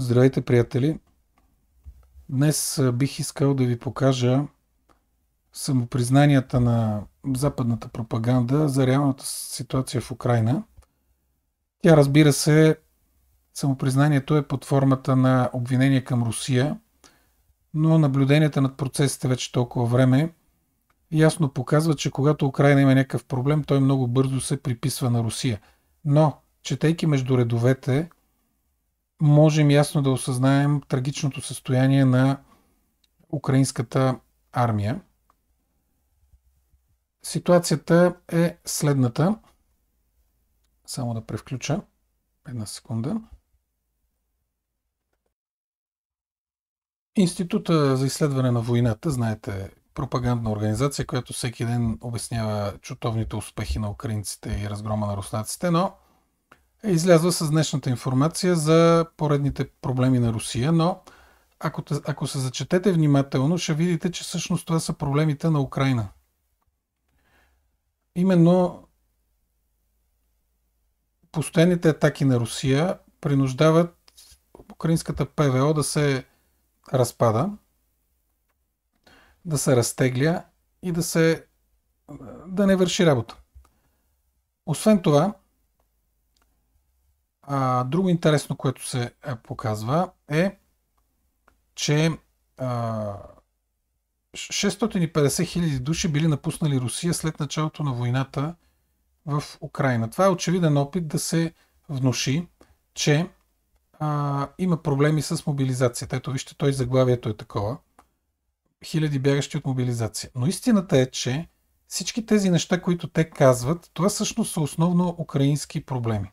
Здравейте, приятели! Днес бих искал да ви покажа самопризнанията на западната пропаганда за реалната ситуация в Украина. Тя, разбира се, самопризнанието е под формата на обвинение към Русия, но наблюденията над процесите вече толкова време ясно показват, че когато Украина има някакъв проблем, той много бързо се приписва на Русия. Но, четейки между редовете, можем ясно да осъзнаем трагичното състояние на украинската армия. Ситуацията е следната. Само да превключа. Една секунда. Института за изследване на войната, знаете, пропагандна организация, която всеки ден обяснява чутовните успехи на украинците и разгрома на руснаците, но е излязла с днешната информация за поредните проблеми на Русия, но ако, ако се зачетете внимателно, ще видите, че всъщност това са проблемите на Украина. Именно постоянните атаки на Русия принуждават украинската ПВО да се разпада, да се разтегля и да се да не върши работа. Освен това, а, друго интересно, което се е, показва е, че а, 650 000 души били напуснали Русия след началото на войната в Украина. Това е очевиден опит да се внуши, че а, има проблеми с мобилизацията. Ето вижте, той заглавието е такова. Хиляди бягащи от мобилизация. Но истината е, че всички тези неща, които те казват, това всъщност са основно украински проблеми.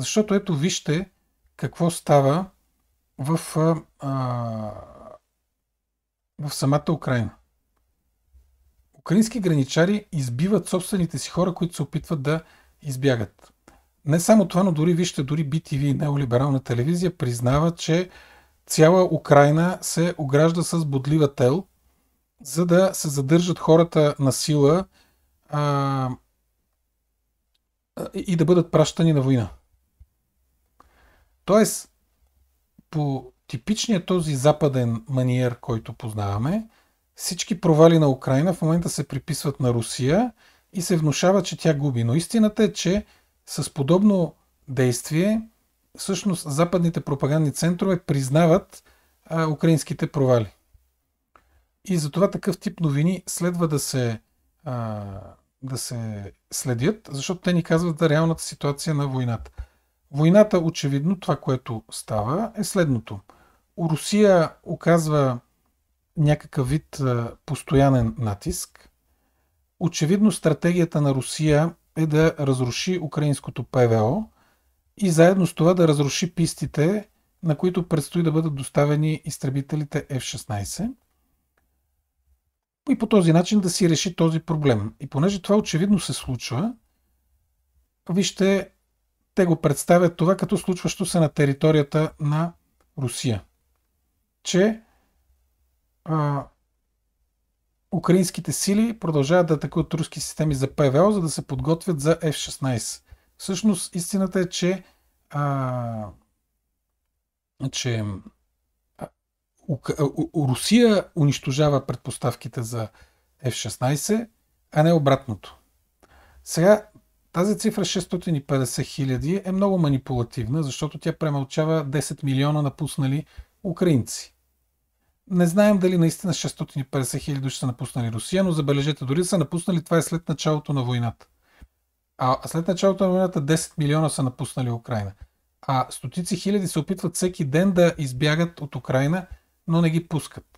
Защото ето вижте какво става в, а, в самата Украина. Украински граничари избиват собствените си хора, които се опитват да избягат. Не само това, но дори вижте, дори BTV, неолиберална телевизия, признава, че цяла Украина се огражда с бодлива тел, за да се задържат хората на сила а, и да бъдат пращани на война. Тоест, по типичния този западен маниер, който познаваме, всички провали на Украина в момента се приписват на Русия и се внушава, че тя губи. Но истината е, че с подобно действие, всъщност западните пропагандни центрове признават а, украинските провали. И затова такъв тип новини следва да се, а, да се следят, защото те ни казват за реалната ситуация на войната. Войната, очевидно, това, което става, е следното. Русия оказва някакъв вид постоянен натиск. Очевидно, стратегията на Русия е да разруши украинското ПВО и заедно с това да разруши пистите, на които предстои да бъдат доставени изтребителите F-16 и по този начин да си реши този проблем. И понеже това очевидно се случва, вижте те го представят това като случващо се на територията на Русия. Че а, украинските сили продължават да атакуват руски системи за ПВО, за да се подготвят за F-16. Всъщност, истината е, че, а, че а, у, у, Русия унищожава предпоставките за F-16, а не обратното. Сега, тази цифра 650 хиляди е много манипулативна, защото тя премълчава 10 милиона напуснали украинци. Не знаем дали наистина 650 хиляди души са напуснали Русия, но забележете, дори са напуснали, това е след началото на войната. А след началото на войната 10 милиона са напуснали Украина. А стотици хиляди се опитват всеки ден да избягат от Украина, но не ги пускат.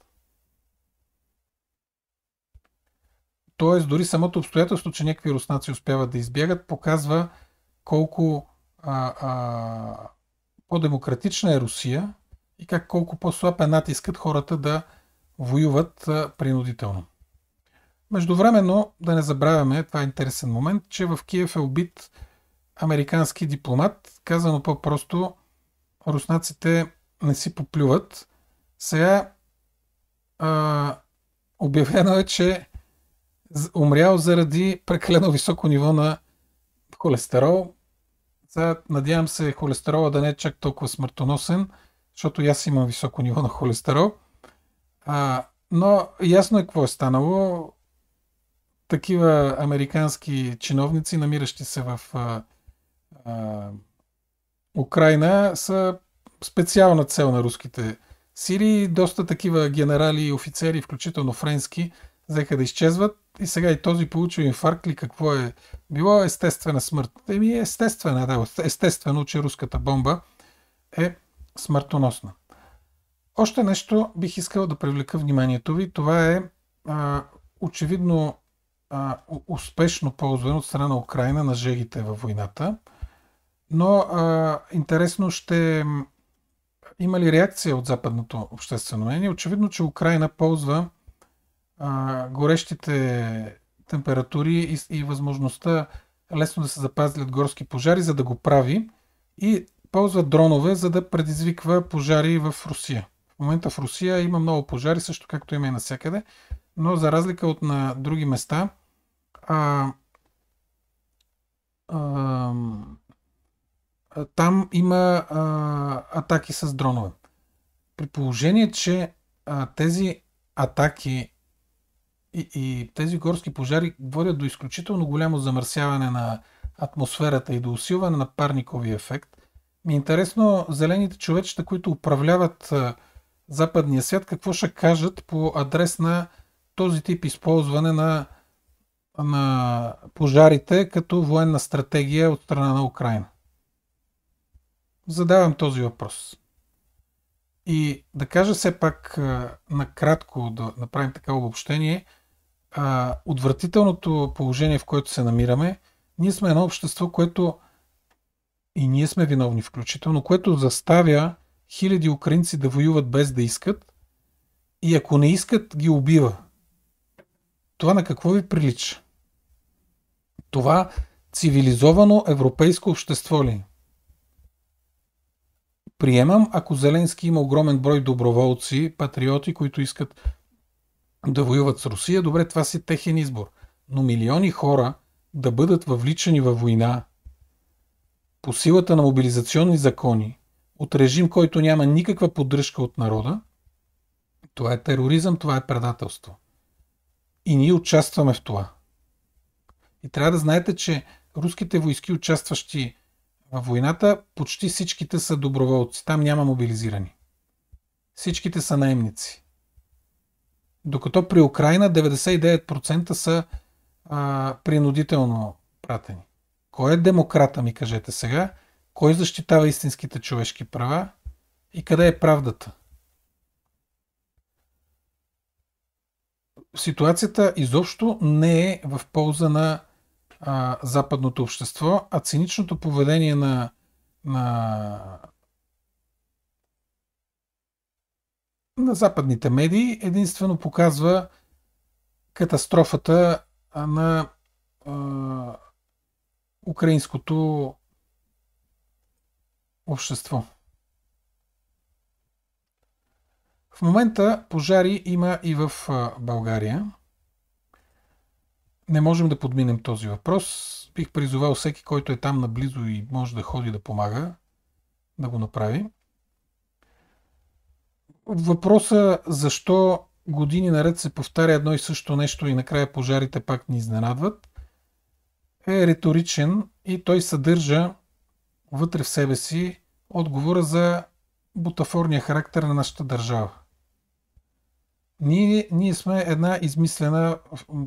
Тоест, дори самото обстоятелство, че някакви руснаци успяват да избягат, показва колко а, а, по-демократична е Русия и как колко по-слаб е натискат хората да воюват а, принудително. Междувременно, да не забравяме, това е интересен момент, че в Киев е убит американски дипломат. Казано по-просто, руснаците не си поплюват. Сега а, обявено е, че умрял заради прекалено високо ниво на холестерол. Сега, надявам се холестерола да не е чак толкова смъртоносен, защото и аз имам високо ниво на холестерол. А, но ясно е какво е станало. Такива американски чиновници, намиращи се в а, а, Украина, са специална цел на руските сири, Доста такива генерали и офицери, включително френски, взеха да изчезват и сега и този получил инфаркт ли какво е? Било естествена смърт. Еми естествена, да, естествено, че руската бомба е смъртоносна. Още нещо бих искал да привлека вниманието ви. Това е а, очевидно а, успешно ползване от страна на Украина на жегите във войната. Но а, интересно ще има ли реакция от западното обществено мнение? Очевидно, че Украина ползва а, горещите температури и, и възможността лесно да се запазят горски пожари, за да го прави и ползва дронове, за да предизвиква пожари в Русия. В момента в Русия има много пожари, също както има и насякъде, но за разлика от на други места, а, а, там има а, атаки с дронове. При положение, че а, тези атаки и, тези горски пожари водят до изключително голямо замърсяване на атмосферата и до усилване на парникови ефект. Ми е интересно зелените човечета, които управляват западния свят, какво ще кажат по адрес на този тип използване на, на пожарите като военна стратегия от страна на Украина? Задавам този въпрос. И да кажа все пак накратко, да направим така обобщение – а, отвратителното положение, в което се намираме, ние сме едно общество, което и ние сме виновни включително, което заставя хиляди украинци да воюват без да искат и ако не искат, ги убива. Това на какво ви прилича? Това цивилизовано европейско общество ли? Приемам, ако Зеленски има огромен брой доброволци, патриоти, които искат да воюват с Русия, добре, това си техен избор. Но милиони хора да бъдат въвличани във война по силата на мобилизационни закони от режим, който няма никаква поддръжка от народа, това е тероризъм, това е предателство. И ние участваме в това. И трябва да знаете, че руските войски, участващи във войната, почти всичките са доброволци. Там няма мобилизирани. Всичките са наемници. Докато при Украина 99% са а, принудително пратени. Кой е демократа, ми кажете сега? Кой защитава истинските човешки права? И къде е правдата? Ситуацията изобщо не е в полза на а, западното общество, а циничното поведение на, на на западните медии единствено показва катастрофата на а, украинското общество. В момента пожари има и в България. Не можем да подминем този въпрос. Бих призовал всеки, който е там наблизо и може да ходи да помага, да го направи въпроса защо години наред се повтаря едно и също нещо и накрая пожарите пак ни изненадват, е риторичен и той съдържа вътре в себе си отговора за бутафорния характер на нашата държава. Ние, ние сме една измислена,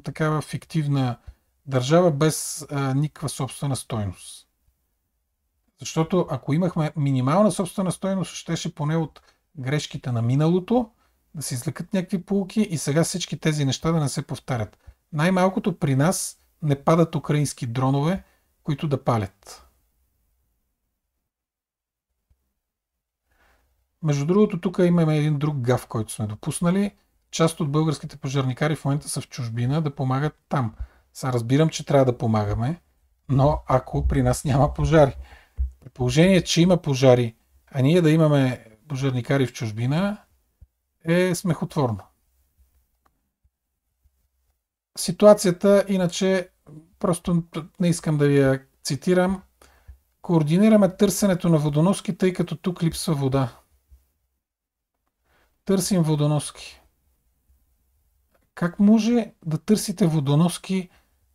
такава фиктивна държава без а, никаква собствена стойност. Защото ако имахме минимална собствена стойност, щеше поне от грешките на миналото, да се извлекат някакви полуки и сега всички тези неща да не се повтарят. Най-малкото при нас не падат украински дронове, които да палят. Между другото, тук имаме един друг гав, който сме допуснали. Част от българските пожарникари в момента са в чужбина да помагат там. Сега разбирам, че трябва да помагаме, но ако при нас няма пожари. При положение, че има пожари, а ние да имаме пожарникари в чужбина е смехотворно. Ситуацията, иначе, просто не искам да ви я цитирам, координираме търсенето на водоноски, тъй като тук липсва вода. Търсим водоноски. Как може да търсите водоноски,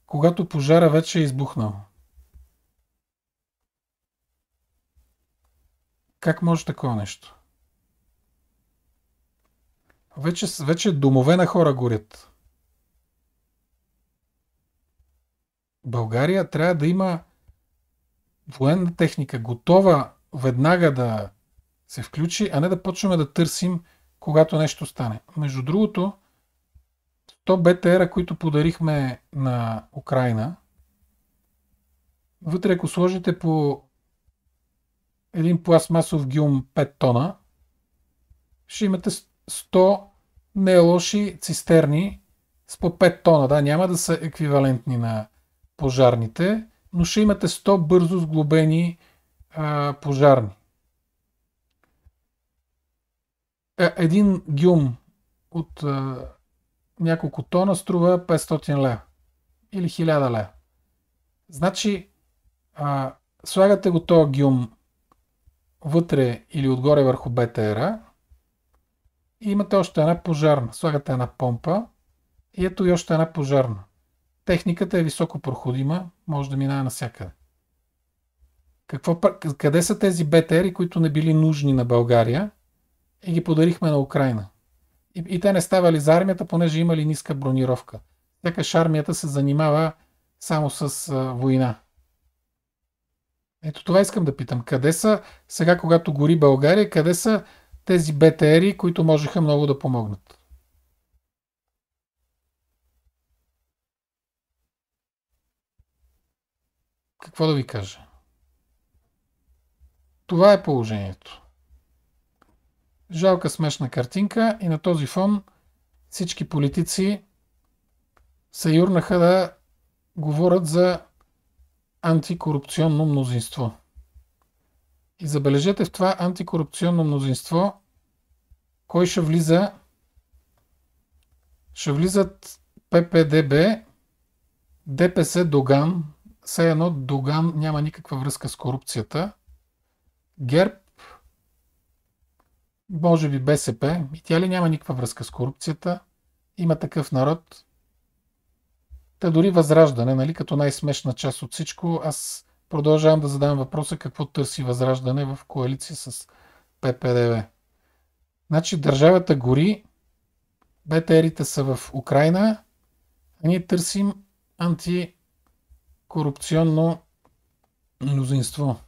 когато пожара вече е избухнал? Как може такова нещо? Вече, вече домове на хора горят. България трябва да има военна техника, готова веднага да се включи, а не да почваме да търсим, когато нещо стане. Между другото, 100 БТР-а, които подарихме на Украина, вътре ако сложите по един пластмасов гюм 5 тона, ще имате 100 не е лоши цистерни с по 5 тона. Да, няма да са еквивалентни на пожарните, но ще имате 100 бързо сглобени а, пожарни. Е, един гюм от а, няколко тона струва 500 лева или 1000 лева. Значи, а, слагате го този гюм вътре или отгоре върху бтр и имате още една пожарна. Слагате една помпа и ето и още една пожарна. Техниката е високо проходима, може да минае навсякъде. Какво, къде са тези БТРи, които не били нужни на България и ги подарихме на Украина? И, и те не ставали за армията, понеже имали ниска бронировка. Сякаш армията се занимава само с а, война. Ето това искам да питам. Къде са, сега когато гори България, къде са тези БТРи, които можеха много да помогнат. Какво да ви кажа? Това е положението. Жалка смешна картинка и на този фон всички политици се юрнаха да говорят за антикорупционно мнозинство. И забележете в това антикорупционно мнозинство кой ще влиза? Ще влизат ППДБ, ДПС Доган, все едно Доган няма никаква връзка с корупцията, ГЕРБ, може би БСП, и тя ли няма никаква връзка с корупцията, има такъв народ. Та дори възраждане, нали, като най-смешна част от всичко, аз продължавам да задавам въпроса какво търси възраждане в коалиция с ППДБ. Значи държавата гори, БТР-ите са в Украина, а ние търсим антикорупционно мнозинство.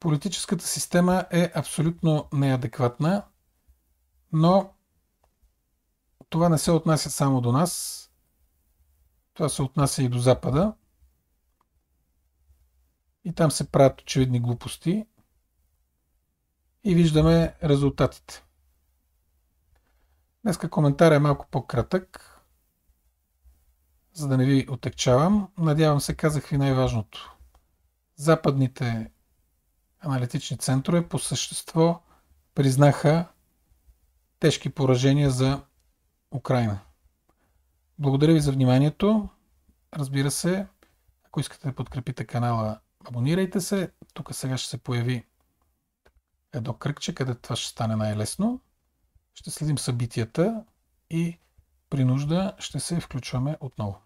Политическата система е абсолютно неадекватна, но това не се отнася само до нас. Това се отнася и до Запада. И там се правят очевидни глупости и виждаме резултатите. Днеска коментар е малко по-кратък, за да не ви отекчавам. Надявам се казах ви най-важното. Западните аналитични центрове по същество признаха тежки поражения за Украина. Благодаря ви за вниманието. Разбира се, ако искате да подкрепите канала, абонирайте се. Тук сега ще се появи едно кръгче, къде това ще стане най-лесно. Ще следим събитията и при нужда ще се включваме отново.